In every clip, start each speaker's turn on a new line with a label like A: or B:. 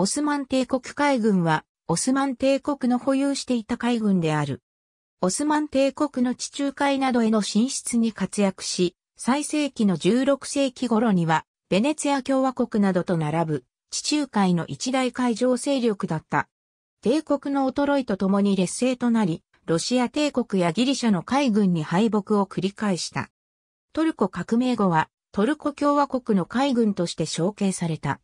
A: オスマン帝国海軍は、オスマン帝国の保有していた海軍である。オスマン帝国の地中海などへの進出に活躍し、最盛期の16世紀頃には、ベネツィア共和国などと並ぶ、地中海の一大海上勢力だった。帝国の衰えとともに劣勢となり、ロシア帝国やギリシャの海軍に敗北を繰り返した。トルコ革命後は、トルコ共和国の海軍として承継された。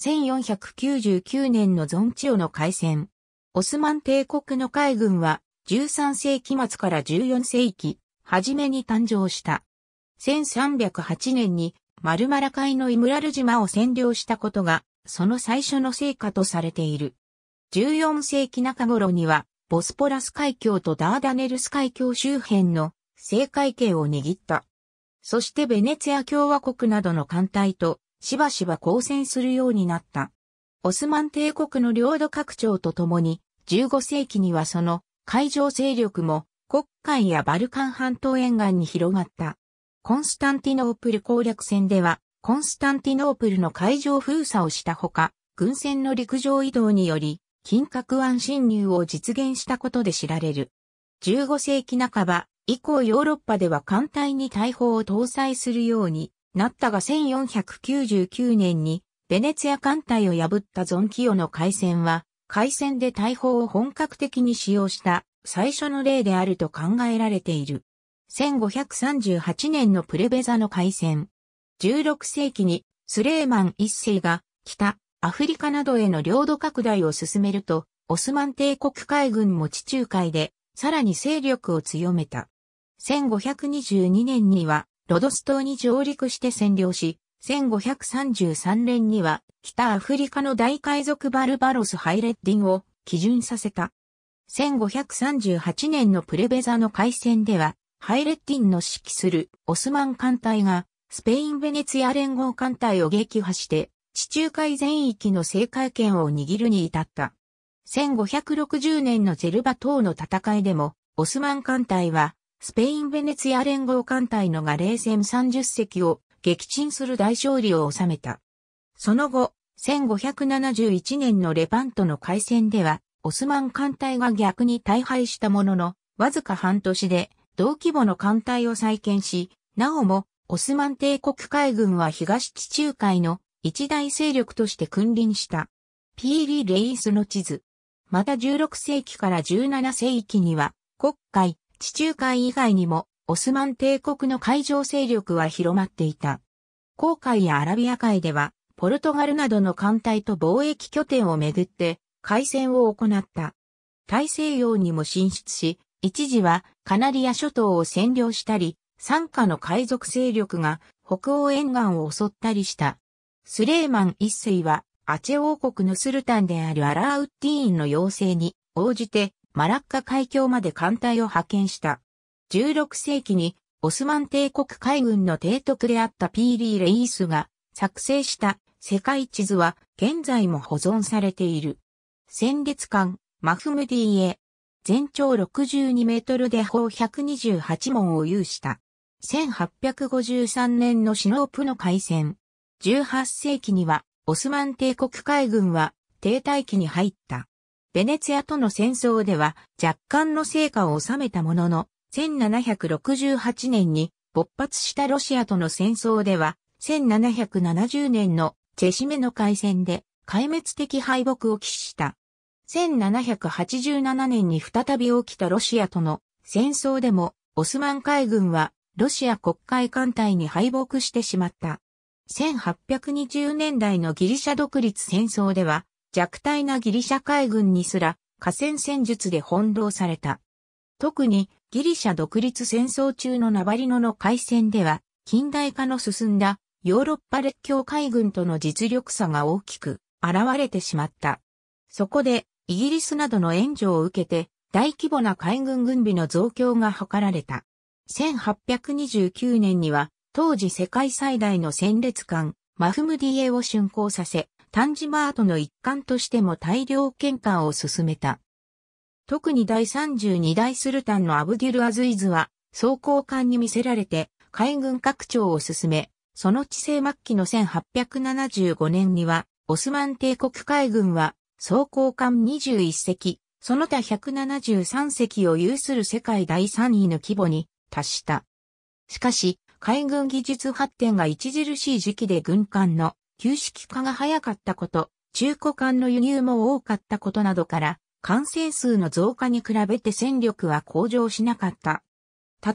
A: 1499年のゾンチオの海戦。オスマン帝国の海軍は13世紀末から14世紀初めに誕生した。1308年にマルマラ海のイムラル島を占領したことがその最初の成果とされている。14世紀中頃にはボスポラス海峡とダーダネルス海峡周辺の正海峡を握った。そしてベネツィア共和国などの艦隊としばしば交戦するようになった。オスマン帝国の領土拡張とともに、15世紀にはその海上勢力も国海やバルカン半島沿岸に広がった。コンスタンティノープル攻略戦では、コンスタンティノープルの海上封鎖をしたほか、軍船の陸上移動により、金閣湾侵入を実現したことで知られる。15世紀半ば以降ヨーロッパでは艦隊に大砲を搭載するようになったが1499年にベネツィア艦隊を破ったゾンキヨの海戦は、海戦で大砲を本格的に使用した最初の例であると考えられている。1538年のプレベザの海戦。16世紀にスレーマン一世が北アフリカなどへの領土拡大を進めると、オスマン帝国海軍も地中海でさらに勢力を強めた。1522年にはロドス島に上陸して占領し、1533年には北アフリカの大海賊バルバロス・ハイレッディンを基準させた。1538年のプレベザの海戦では、ハイレッディンの指揮するオスマン艦隊がスペイン・ベネツィア連合艦隊を撃破して地中海全域の制海権を握るに至った。1560年のゼルバ島の戦いでも、オスマン艦隊はスペイン・ベネツィア連合艦隊のガレー戦30隻を撃沈する大勝利を収めた。その後、1571年のレパントの海戦では、オスマン艦隊が逆に大敗したものの、わずか半年で同規模の艦隊を再建し、なおもオスマン帝国海軍は東地中海の一大勢力として君臨した。ピーリ・レイスの地図。また16世紀から17世紀には、国会、地中海以外にも、オスマン帝国の海上勢力は広まっていた。航海やアラビア海では、ポルトガルなどの艦隊と貿易拠点をめぐって、海戦を行った。大西洋にも進出し、一時はカナリア諸島を占領したり、参加の海賊勢力が北欧沿岸を襲ったりした。スレーマン一世はアチェ王国のスルタンであるアラーウッディーンの要請に応じてマラッカ海峡まで艦隊を派遣した。16世紀にオスマン帝国海軍の提督であったピーリー・レイースが作成した世界地図は現在も保存されている。戦列艦マフムディエ。全長62メートルで砲128門を有した。1853年のシノープの海戦。18世紀にはオスマン帝国海軍は停滞期に入った。ベネツィアとの戦争では若干の成果を収めたものの、1768年に勃発したロシアとの戦争では、1770年のチェシメの海戦で壊滅的敗北を喫した。1787年に再び起きたロシアとの戦争でもオスマン海軍はロシア国会艦隊に敗北してしまった。1820年代のギリシャ独立戦争では弱体なギリシャ海軍にすら河川戦術で翻弄された。特にギリシャ独立戦争中のナバリノの海戦では近代化の進んだヨーロッパ列強海軍との実力差が大きく現れてしまった。そこでイギリスなどの援助を受けて大規模な海軍軍備の増強が図られた。1829年には当時世界最大の戦列艦マフムディエを竣工させ、ンジマートの一環としても大量喧嘩を進めた。特に第32代スルタンのアブデュルアズイズは、装甲艦に見せられて、海軍拡張を進め、その地政末期の1875年には、オスマン帝国海軍は、装甲艦21隻、その他173隻を有する世界第3位の規模に達した。しかし、海軍技術発展が著しい時期で軍艦の旧式化が早かったこと、中古艦の輸入も多かったことなどから、感染数の増加に比べて戦力は向上しなかった。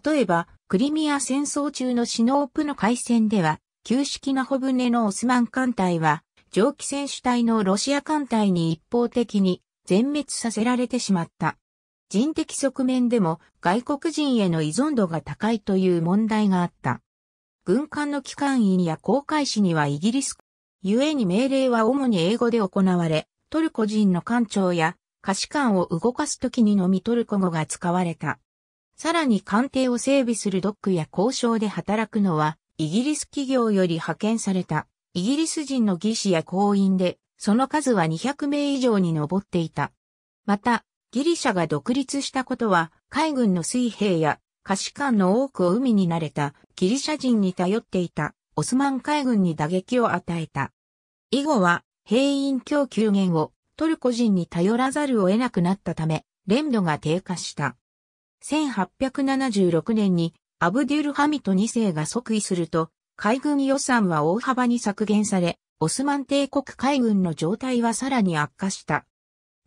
A: 例えば、クリミア戦争中のシノープの海戦では、旧式な小船のオスマン艦隊は、蒸気船主体のロシア艦隊に一方的に全滅させられてしまった。人的側面でも外国人への依存度が高いという問題があった。軍艦の機関員や航海士にはイギリス故に命令は主に英語で行われ、トルコ人の官庁や可視官を動かすときにのみトルコ語が使われた。さらに官邸を整備するドックや交渉で働くのは、イギリス企業より派遣された、イギリス人の技師や行員で、その数は200名以上に上っていた。また、ギリシャが独立したことは、海軍の水兵や、可視官の多くを海に慣れたギリシャ人に頼っていた。オスマン海軍に打撃を与えた。以後は、兵員供給源をトルコ人に頼らざるを得なくなったため、連度が低下した。1876年にアブデュルハミト2世が即位すると、海軍予算は大幅に削減され、オスマン帝国海軍の状態はさらに悪化した。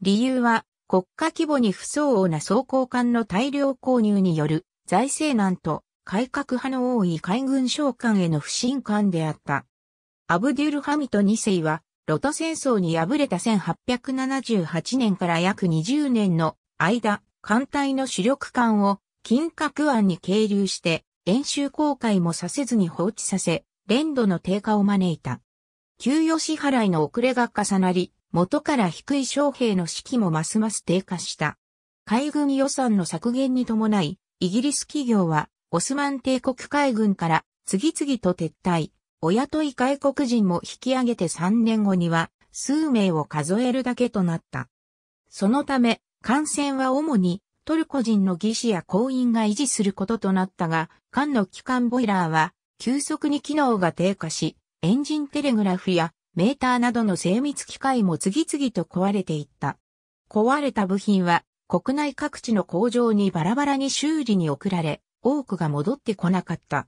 A: 理由は、国家規模に不相応な装甲艦の大量購入による財政難と改革派の多い海軍将官への不信感であった。アブデュルハミト2世は、ロト戦争に敗れた1878年から約20年の間、艦隊の主力艦を金閣湾に係留して、演習公開もさせずに放置させ、連度の低下を招いた。給与支払いの遅れが重なり、元から低い将兵の士気もますます低下した。海軍予算の削減に伴い、イギリス企業はオスマン帝国海軍から次々と撤退、お雇い外国人も引き上げて3年後には数名を数えるだけとなった。そのため、艦船は主にトルコ人の技師や工員が維持することとなったが、艦の機関ボイラーは急速に機能が低下し、エンジンテレグラフやメーターなどの精密機械も次々と壊れていった。壊れた部品は国内各地の工場にバラバラに修理に送られ、多くが戻ってこなかった。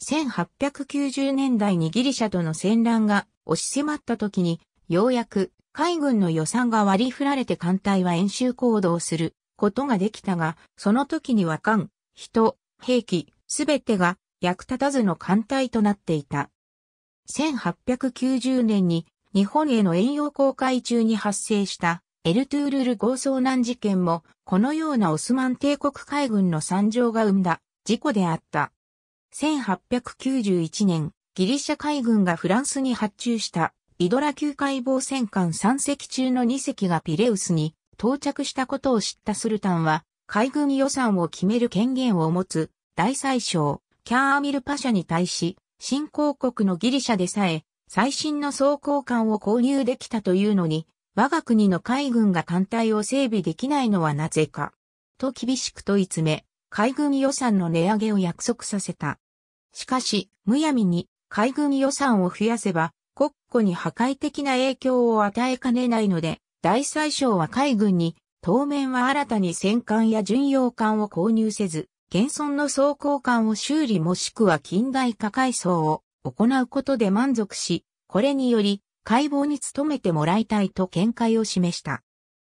A: 1890年代にギリシャとの戦乱が押し迫った時に、ようやく海軍の予算が割り振られて艦隊は演習行動することができたが、その時には艦、人、兵器、すべてが役立たずの艦隊となっていた。1890年に日本への遠洋航海中に発生したエルトゥールル号遭難事件もこのようなオスマン帝国海軍の惨状が生んだ事故であった。1891年、ギリシャ海軍がフランスに発注したイドラ級解防戦艦3隻中の2隻がピレウスに到着したことを知ったスルタンは、海軍予算を決める権限を持つ大宰相、キャーミルパシャに対し、新興国のギリシャでさえ、最新の装甲艦を購入できたというのに、我が国の海軍が艦隊を整備できないのはなぜか、と厳しく問い詰め、海軍予算の値上げを約束させた。しかし、むやみに海軍予算を増やせば、国庫に破壊的な影響を与えかねないので、大宰相は海軍に、当面は新たに戦艦や巡洋艦を購入せず、現存の装甲艦を修理もしくは近代化改装を行うことで満足し、これにより解剖に努めてもらいたいと見解を示した。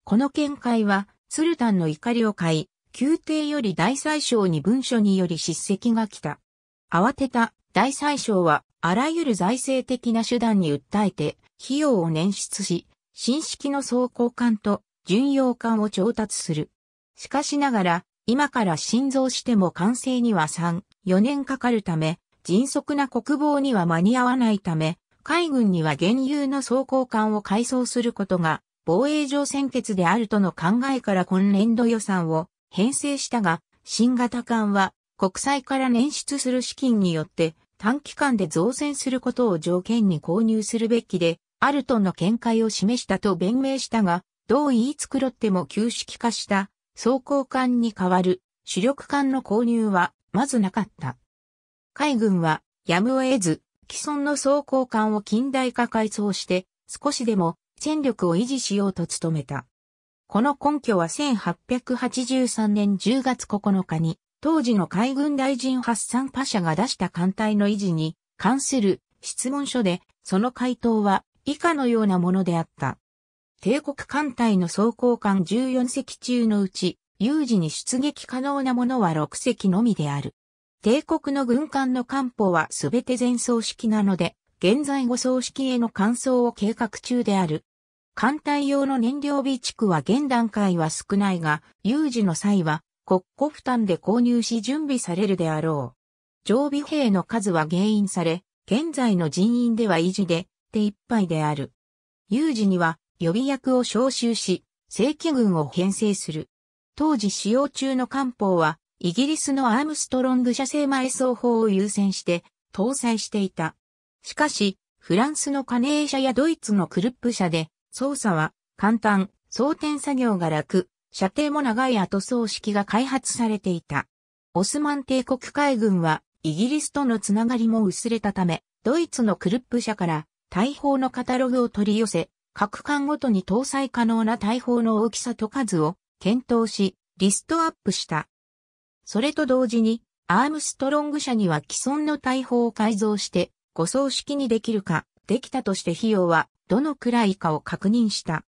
A: この見解は、鶴ルタンの怒りを買い、宮廷より大宰相に文書により叱責が来た。慌てた大宰相はあらゆる財政的な手段に訴えて費用を捻出し、新式の装甲艦と巡洋艦を調達する。しかしながら、今から新造しても完成には3、4年かかるため、迅速な国防には間に合わないため、海軍には現有の装甲艦を改装することが防衛上先決であるとの考えから今年度予算を編成したが、新型艦は国債から捻出する資金によって短期間で造船することを条件に購入するべきで、あるとの見解を示したと弁明したが、どう言い繕っても旧式化した装甲艦に代わる主力艦の購入はまずなかった。海軍はやむを得ず既存の装甲艦を近代化改装して少しでも戦力を維持しようと努めた。この根拠は1883年10月9日に、当時の海軍大臣ハッサンパシャが出した艦隊の維持に関する質問書で、その回答は以下のようなものであった。帝国艦隊の装甲艦14隻中のうち、有事に出撃可能なものは6隻のみである。帝国の軍艦の艦砲はすべて全装式なので、現在5装式への艦装を計画中である。艦隊用の燃料備蓄は現段階は少ないが、有事の際は国庫負担で購入し準備されるであろう。常備兵の数は減員され、現在の人員では維持で手一杯である。有事には予備役を招集し、正規軍を編成する。当時使用中の艦砲は、イギリスのアームストロング社製埋葬砲を優先して搭載していた。しかし、フランスのカネー社やドイツのクルップ社で操作は簡単、装填作業が楽、射程も長い後装式が開発されていた。オスマン帝国海軍はイギリスとのつながりも薄れたため、ドイツのクルップ社から大砲のカタログを取り寄せ、各艦ごとに搭載可能な大砲の大きさと数を検討し、リストアップした。それと同時に、アームストロング社には既存の大砲を改造して、5層式にできるか、できたとして費用はどのくらいかを確認した。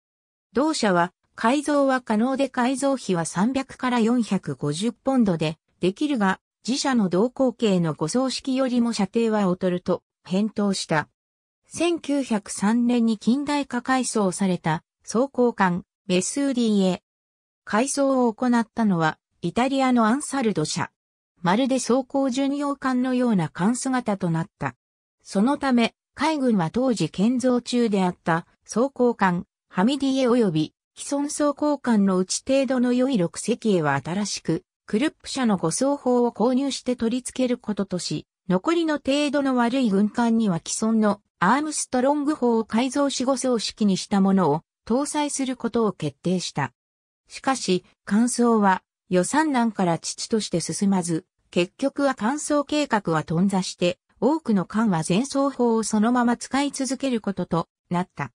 A: 同社は改造は可能で改造費は300から450ポンドでできるが自社の同行形の誤送式よりも射程は劣ると返答した。1903年に近代化改装された装甲艦メスーディへ改装を行ったのはイタリアのアンサルド社。まるで装甲巡洋艦のような艦姿となった。そのため海軍は当時建造中であった装甲艦、ハミディエ及び既存装甲艦のうち程度の良い6隻へは新しく、クルップ社の護送法を購入して取り付けることとし、残りの程度の悪い軍艦には既存のアームストロング砲を改造し護送式にしたものを搭載することを決定した。しかし、乾燥は予算難から父として進まず、結局は完走。計画は頓挫して、多くの艦は前走砲をそのまま使い続けることとなった。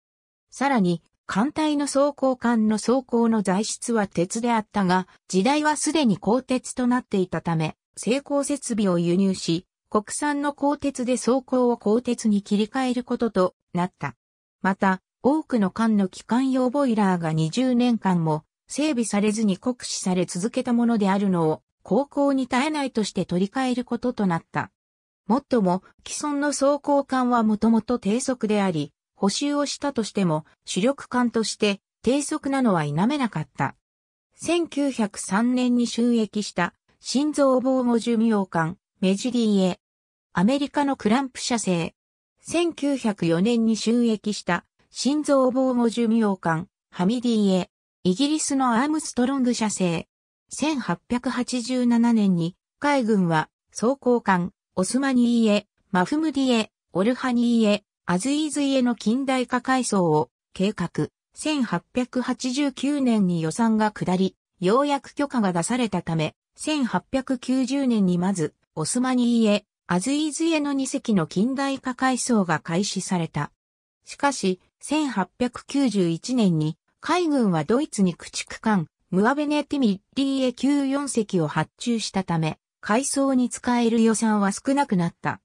A: さらに、艦隊の装甲艦の装甲の材質は鉄であったが、時代はすでに鋼鉄となっていたため、成功設備を輸入し、国産の鋼鉄で装甲を鋼鉄に切り替えることとなった。また、多くの艦の機関用ボイラーが20年間も整備されずに酷使され続けたものであるのを、航行に耐えないとして取り替えることとなった。もっとも、既存の装甲艦はもともと低速であり、補修をしたとしても、主力艦として低速なのは否めなかった。1903年に収益した心臓防護寿命艦、メジリーエ。アメリカのクランプ社製。1904年に収益した心臓防護寿命艦、ハミディエ。イギリスのアームストロング社製。1887年に海軍は装甲艦、オスマニーエ、マフムディエ、オルハニーエ、アズイーズイエの近代化改装を計画、1889年に予算が下り、ようやく許可が出されたため、1890年にまず、オスマニーエ、アズイーズイエの2隻の近代化改装が開始された。しかし、1891年に、海軍はドイツに駆逐艦、ムアベネティミリーエ9 4隻を発注したため、改装に使える予算は少なくなった。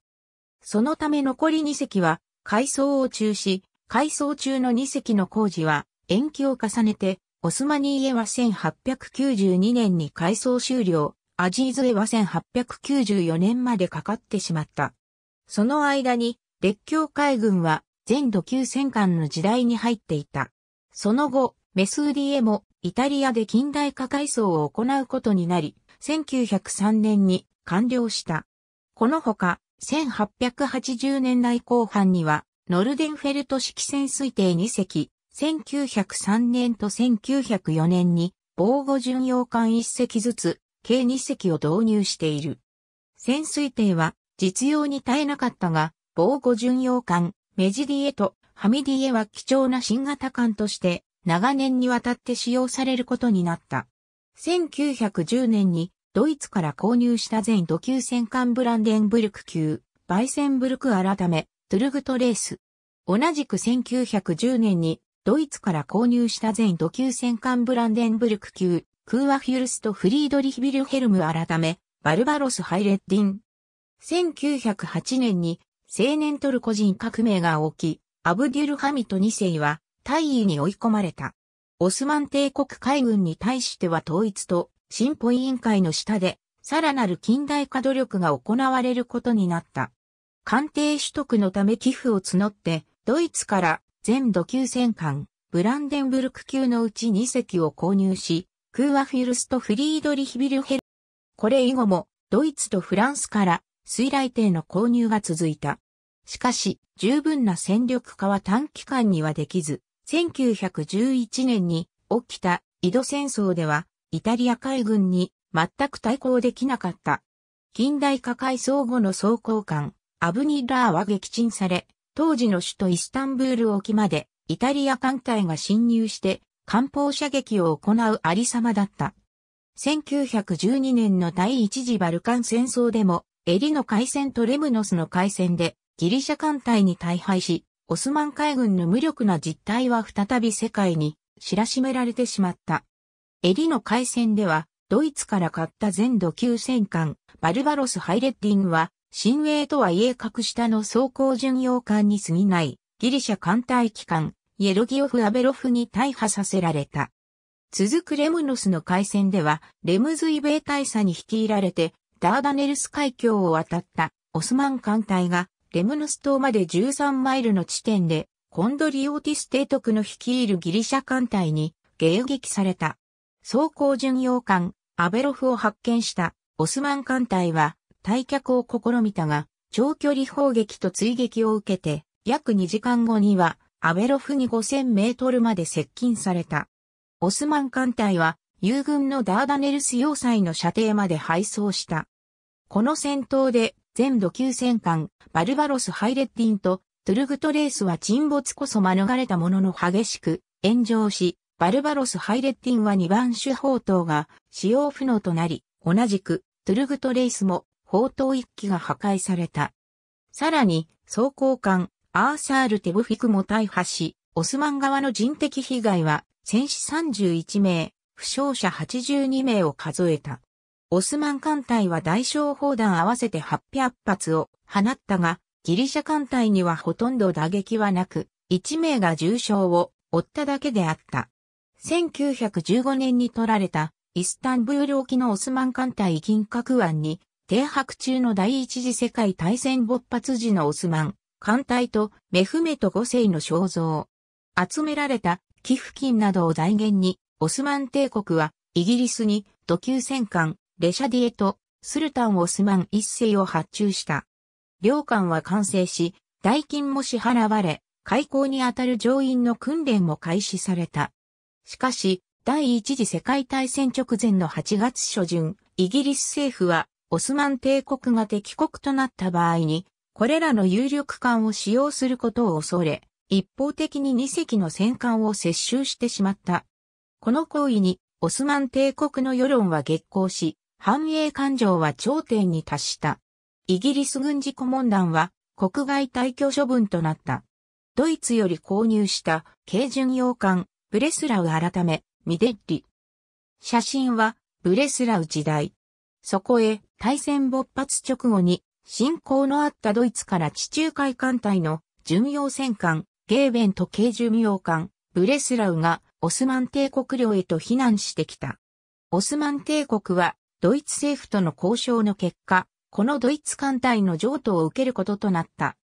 A: そのため残り2隻は改装を中止、改装中の2隻の工事は延期を重ねて、オスマニーエは1892年に改装終了、アジーズエは1894年までかかってしまった。その間に、列強海軍は全土級戦艦の時代に入っていた。その後、メスーディエもイタリアで近代化改装を行うことになり、1903年に完了した。このほか、1880年代後半には、ノルデンフェルト式潜水艇2隻、1903年と1904年に、防護巡洋艦1隻ずつ、計2隻を導入している。潜水艇は、実用に耐えなかったが、防護巡洋艦、メジディエとハミディエは貴重な新型艦として、長年にわたって使用されることになった。1910年にドイツから購入した全土級戦艦ブランデンブルク級、バイセンブルク改め、トゥルグトレース。同じく1910年にドイツから購入した全土級戦艦ブランデンブルク級、クーアヒュルスト・フリードリヒ・ビルヘルム改め、バルバロス・ハイレッディン。1908年に青年トルコ人革命が起き、アブデュルハミト2世は大尉に追い込まれた。オスマン帝国海軍に対しては統一と進歩委員会の下で、さらなる近代化努力が行われることになった。官邸取得のため寄付を募って、ドイツから全土級戦艦、ブランデンブルク級のうち2隻を購入し、クーアフィルスとフリードリヒビルヘル。これ以後も、ドイツとフランスから水雷艇の購入が続いた。しかし、十分な戦力化は短期間にはできず、1911年に起きた井戸戦争では、イタリア海軍に全く対抗できなかった。近代化改装後の装甲艦、アブニラーは撃沈され、当時の首都イスタンブール沖までイタリア艦隊が侵入して艦砲射撃を行うありさまだった。1912年の第一次バルカン戦争でも、エリの海戦とレムノスの海戦でギリシャ艦隊に大敗し、オスマン海軍の無力な実態は再び世界に知らしめられてしまった。エリの海戦では、ドイツから買った全土級戦艦、バルバロス・ハイレッディングは、新鋭とはいえ格下の装甲巡洋艦に過ぎない、ギリシャ艦隊機関、イエロギオフ・アベロフに大破させられた。続くレムノスの海戦では、レムズイ米大佐に率いられて、ダーダネルス海峡を渡ったオスマン艦隊がレムヌス島まで13マイルの地点で、コンドリオーティス提督の率いるギリシャ艦隊に迎撃された。装甲巡洋艦、アベロフを発見したオスマン艦隊は退却を試みたが、長距離砲撃と追撃を受けて、約2時間後にはアベロフに5000メートルまで接近された。オスマン艦隊は友軍のダーダネルス要塞の射程まで敗走した。この戦闘で全土級戦艦、バルバロス・ハイレッティンと、トゥルグトレースは沈没こそ免れたものの激しく炎上し、バルバロス・ハイレッティンは2番手砲塔が使用不能となり、同じくトゥルグトレースも砲塔一機が破壊された。さらに、装甲艦、アーサール・テブフィクも大破し、オスマン側の人的被害は、戦死31名、負傷者82名を数えた。オスマン艦隊は大小砲弾合わせて800発を放ったが、ギリシャ艦隊にはほとんど打撃はなく、1名が重傷を負っただけであった。1915年に取られたイスタンブール沖のオスマン艦隊金閣湾に、停泊中の第一次世界大戦勃発時のオスマン艦隊とメフメト5世の肖像。集められた寄付金などを財源に、オスマン帝国はイギリスに土級戦艦レシャディエとスルタンオスマン一世を発注した。領館は完成し、代金も支払われ、開港にあたる乗員の訓練も開始された。しかし、第一次世界大戦直前の8月初旬、イギリス政府は、オスマン帝国が敵国となった場合に、これらの有力艦を使用することを恐れ、一方的に2隻の戦艦を接収してしまった。この行為に、オスマン帝国の世論は激高し、反栄感情は頂点に達した。イギリス軍事顧問団は国外退去処分となった。ドイツより購入した軽巡洋艦ブレスラウ改めミデッリ。写真はブレスラウ時代。そこへ大戦勃発直後に侵攻のあったドイツから地中海艦隊の巡洋戦艦ゲーベンと軽巡洋艦ブレスラウがオスマン帝国領へと避難してきた。オスマン帝国はドイツ政府との交渉の結果、このドイツ艦隊の譲渡を受けることとなった。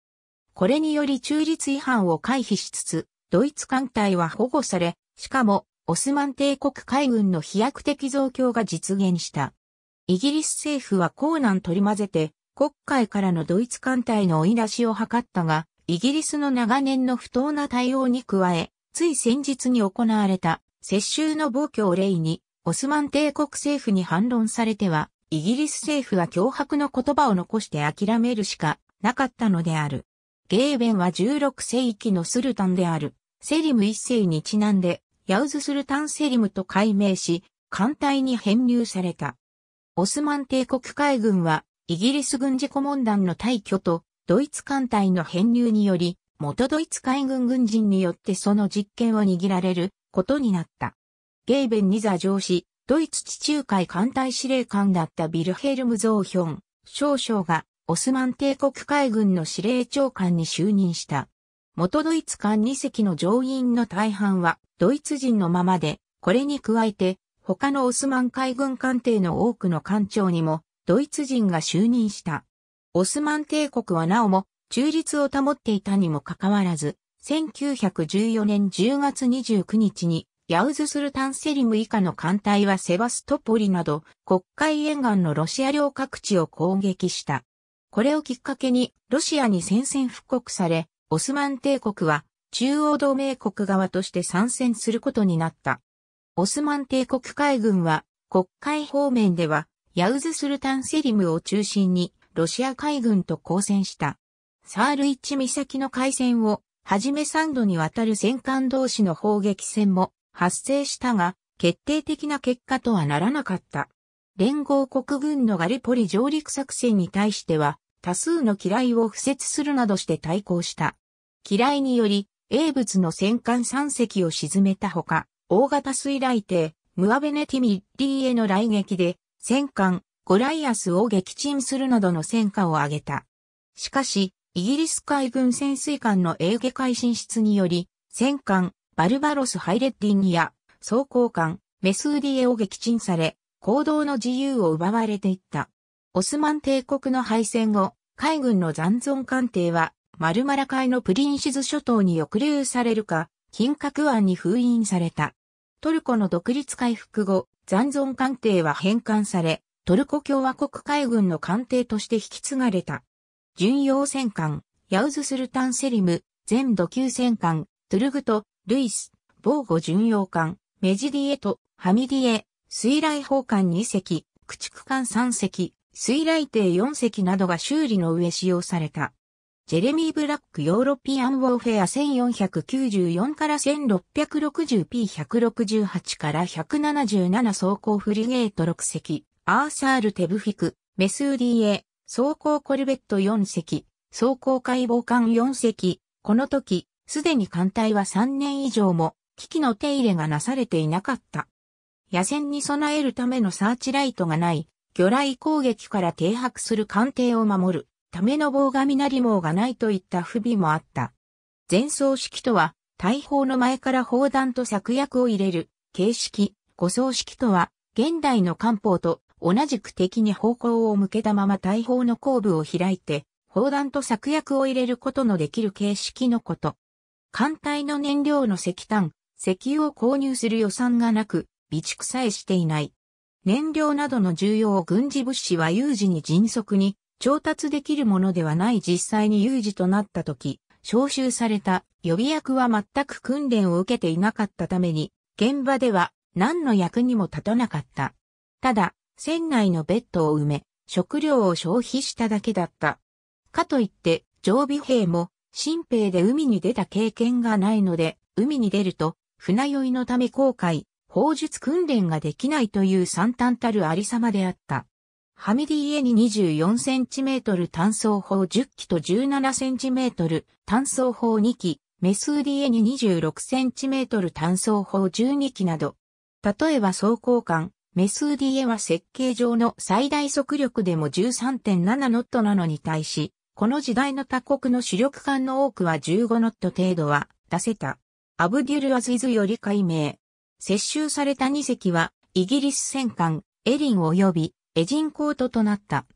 A: これにより中立違反を回避しつつ、ドイツ艦隊は保護され、しかも、オスマン帝国海軍の飛躍的増強が実現した。イギリス政府は江南取り混ぜて、国会からのドイツ艦隊の追い出しを図ったが、イギリスの長年の不当な対応に加え、つい先日に行われた接収の暴挙を例に、オスマン帝国政府に反論されては、イギリス政府は脅迫の言葉を残して諦めるしかなかったのである。ゲーベンは16世紀のスルタンである、セリム一世にちなんで、ヤウズスルタンセリムと改名し、艦隊に編入された。オスマン帝国海軍は、イギリス軍事顧問団の退去と、ドイツ艦隊の編入により、元ドイツ海軍軍人によってその実権を握られることになった。ゲーベンに座上し、ドイツ地中海艦隊司令官だったビルヘルム・ゾーヒョン、少将が、オスマン帝国海軍の司令長官に就任した。元ドイツ艦2隻の乗員の大半は、ドイツ人のままで、これに加えて、他のオスマン海軍艦艇の多くの艦長にも、ドイツ人が就任した。オスマン帝国はなおも、中立を保っていたにもかかわらず、1914年10月29日にヤウズスルタンセリム以下の艦隊はセバストポリなど、国会沿岸のロシア領各地を攻撃した。これをきっかけに、ロシアに宣戦布告され、オスマン帝国は、中央同盟国側として参戦することになった。オスマン帝国海軍は、国会方面では、ヤウズスルタンセリムを中心に、ロシア海軍と交戦した。サールイッチ岬の海戦を、はじめ3度にわたる戦艦同士の砲撃戦も、発生したが、決定的な結果とはならなかった。連合国軍のガリポリ上陸作戦に対しては、多数の機雷を敷設するなどして対抗した。機雷により、英物の戦艦3隻を沈めたほか、大型水雷艇、ムアベネティミッリーへの雷撃で、戦艦、ゴライアスを撃沈するなどの戦果を挙げた。しかし、イギリス海軍潜水艦の英ー海進出により、戦艦、バルバロス・ハイレッディンア、総交官、メスーディエを撃沈され、行動の自由を奪われていった。オスマン帝国の敗戦後、海軍の残存艦艇は、マルマラ海のプリンシズ諸島に抑留されるか、金閣湾に封印された。トルコの独立回復後、残存艦艇は返還され、トルコ共和国海軍の艦艇として引き継がれた。巡洋戦艦、ヤウズスルタンセリム、全土級戦艦、トゥルグとルイス、防護巡洋艦、メジディエとハミディエ、水雷砲艦2隻、駆逐艦3隻、水雷艇4隻などが修理の上使用された。ジェレミー・ブラック・ヨーロピアン・ウォーフェア1494から 1660P168 から177走行フリゲート6隻、アーサール・テブフィク、メスーディエ、走行コルベット4隻、走行解剖艦4隻、この時、すでに艦隊は3年以上も機器の手入れがなされていなかった。野戦に備えるためのサーチライトがない、魚雷攻撃から停泊する艦艇を守るための棒雷網がないといった不備もあった。前奏式とは、大砲の前から砲弾と作薬を入れる形式、護奏式とは、現代の艦砲と同じく敵に方向を向けたまま大砲の後部を開いて、砲弾と作薬を入れることのできる形式のこと。艦隊の燃料の石炭、石油を購入する予算がなく、備蓄さえしていない。燃料などの重要軍事物資は有事に迅速に調達できるものではない実際に有事となった時、招集された予備役は全く訓練を受けていなかったために、現場では何の役にも立たなかった。ただ、船内のベッドを埋め、食料を消費しただけだった。かといって、常備兵も新兵で海に出た経験がないので、海に出ると、船酔いのため航海、砲術訓練ができないという惨憺たるありさまであった。ハミディエに24センチメートル単装砲10機と17センチメートル単装砲2機、メスーディエに26センチメートル単装砲12機など。例えば装甲艦、メスーディエは設計上の最大速力でも13.7ノットなのに対し、この時代の他国の主力艦の多くは15ノット程度は出せた。アブデュルアズイズより解明。接収された2隻は、イギリス戦艦、エリン及び、エジンコートとなった。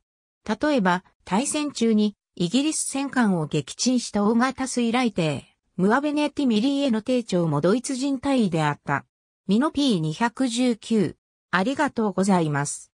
A: 例えば、対戦中に、イギリス戦艦を撃沈した大型水雷艇、ムアベネティミリーへの艇長もドイツ人隊員であった。ミノ P219。ありがとうございます。